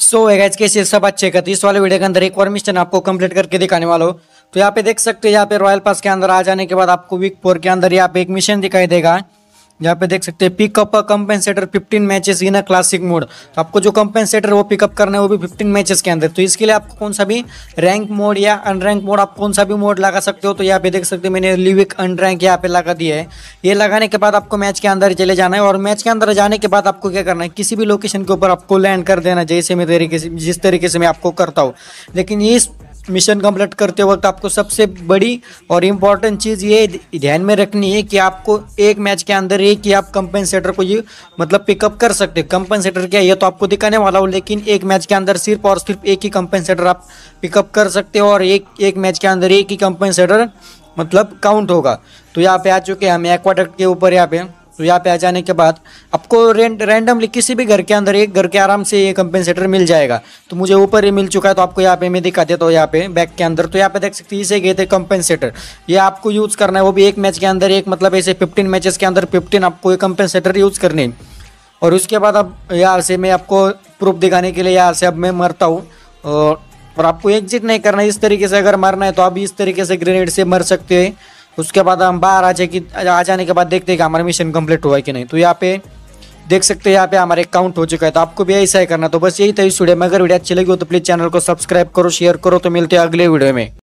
सो so, gas कैसे सब अच्छे करते तो इस वाले वीडियो के अंदर एक और मिशन आपको कंप्लीट करके दिखाने वाला हूँ तो यहाँ पे देख सकते हो यहाँ पे रॉयल पास के अंदर आ जाने के बाद आपको वीक फोर के अंदर यहाँ पे एक मिशन दिखाई देगा यहाँ पे देख सकते हैं pickup compensator 15 matches in a classic mode तो आपको जो कंपेंसेटर वो पिकअप करना है वो भी 15 मैचेस के अंदर तो इसके लिए आपको कौन सा भी रैंक मोड या अनरैंक मोड आप कौन सा भी मोड लगा सकते हो तो यहाँ पे देख सकते हैं मैंने लिविक अनरैंक यहाँ पे लगा दिया है ये लगाने के बाद आपको मैच के अंदर चले जाना है और मैच के अंदर जाने के बाद आपको क्या करना है किसी भी लोकेशन के ऊपर आपको लैंड कर देना जैसे मैं तरीके से जिस तरीके से मैं आपको करता हूँ लेकिन इस मिशन कंप्लीट करते वक्त आपको सबसे बड़ी और इम्पॉर्टेंट चीज़ ये ध्यान में रखनी है कि आपको एक मैच के अंदर एक ही आप कंपेंसेटर को ये मतलब पिकअप कर सकते हो कंपेंसेटर क्या ये तो आपको दिखाने वाला हो लेकिन एक मैच के अंदर सिर्फ और सिर्फ एक ही कंपेंसेटर आप पिकअप कर सकते हो और एक एक मैच के अंदर एक ही कंपेंसेटर मतलब काउंट होगा तो यहाँ पे आ चुके हैं हम एक्वाडक्ट के ऊपर यहाँ पे तो यहाँ पे आ जाने के बाद आपको रेंट रैंडमली किसी भी घर के अंदर एक घर के आराम से ये कंपेंसेटर मिल जाएगा तो मुझे ऊपर ही मिल चुका है तो आपको यहाँ पे मैं दिखा देता हूँ यहाँ पे बैक के अंदर तो यहाँ पे देख सकते हैं इसे गए थे कंपेंसेटर ये आपको यूज़ करना है वो भी एक मैच के अंदर एक मतलब ऐसे फिफ्टीन मैचेस के अंदर फिफ्टीन आपको ये कंपेंसेटर यूज़ करने है और उसके बाद अब यहाँ से मैं आपको प्रूफ दिखाने के लिए यहाँ से अब मैं मरता हूँ और आपको एग्जिट नहीं करना इस तरीके से अगर मरना है तो आप इस तरीके से ग्रेनेड से मर सकते हैं उसके बाद हम बाहर आ जाए कि आ जाने के बाद देखते हैं कि हमारा मिशन कंप्लीट हुआ है कि नहीं तो यहाँ पे देख सकते हैं यहाँ पे हमारे अकाउंट हो चुका है तो आपको भी ऐसा ही करना तो बस यही था इस वीडियो में अगर वीडियो अच्छी लगी हो तो प्लीज़ चैनल को सब्सक्राइब करो शेयर करो तो मिलते हैं अगले वीडियो में